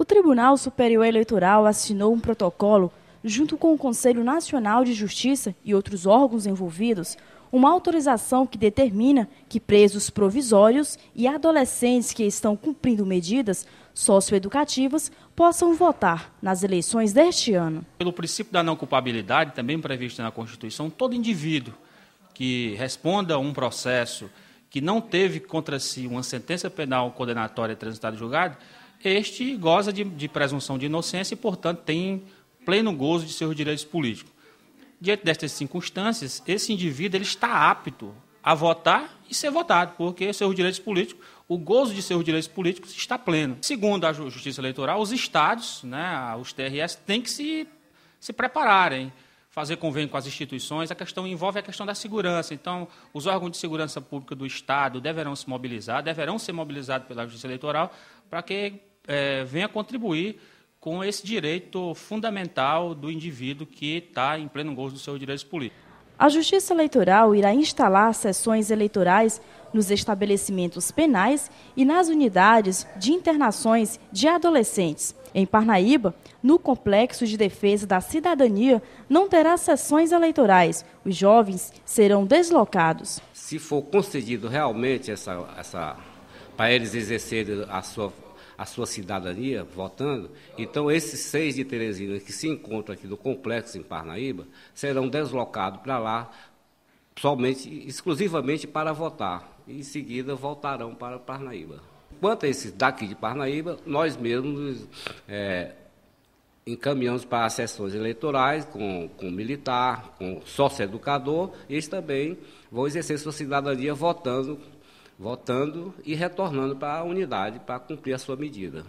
O Tribunal Superior Eleitoral assinou um protocolo, junto com o Conselho Nacional de Justiça e outros órgãos envolvidos, uma autorização que determina que presos provisórios e adolescentes que estão cumprindo medidas socioeducativas possam votar nas eleições deste ano. Pelo princípio da não culpabilidade, também previsto na Constituição, todo indivíduo que responda a um processo que não teve contra si uma sentença penal condenatória transitada em julgado, este goza de, de presunção de inocência e, portanto, tem pleno gozo de seus direitos políticos. Diante destas circunstâncias, esse indivíduo ele está apto a votar e ser votado, porque seus direitos políticos, o gozo de seus direitos políticos está pleno. Segundo a Justiça Eleitoral, os estados, né, os TRS, têm que se, se prepararem, fazer convênio com as instituições. A questão envolve a questão da segurança. Então, os órgãos de segurança pública do estado deverão se mobilizar, deverão ser mobilizados pela Justiça Eleitoral para que é, venha contribuir com esse direito fundamental do indivíduo que está em pleno gozo dos seus direitos políticos. A Justiça Eleitoral irá instalar sessões eleitorais nos estabelecimentos penais e nas unidades de internações de adolescentes. Em Parnaíba, no Complexo de Defesa da Cidadania, não terá sessões eleitorais. Os jovens serão deslocados. Se for concedido realmente essa, essa para eles exercerem a sua a sua cidadania votando, então esses seis de Teresina que se encontram aqui no complexo em Parnaíba serão deslocados para lá somente, exclusivamente para votar. E em seguida voltarão para Parnaíba. Quanto a esses daqui de Parnaíba, nós mesmos é, encaminhamos para as sessões eleitorais com, com militar, com sócio-educador, eles também vão exercer sua cidadania votando voltando e retornando para a unidade para cumprir a sua medida.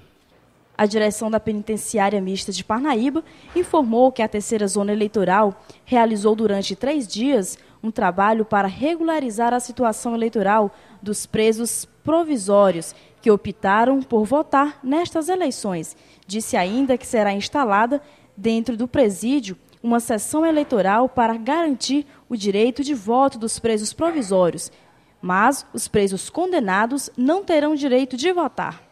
A direção da Penitenciária Mista de Parnaíba informou que a terceira zona eleitoral realizou durante três dias um trabalho para regularizar a situação eleitoral dos presos provisórios que optaram por votar nestas eleições. Disse ainda que será instalada dentro do presídio uma sessão eleitoral para garantir o direito de voto dos presos provisórios, mas os presos condenados não terão direito de votar.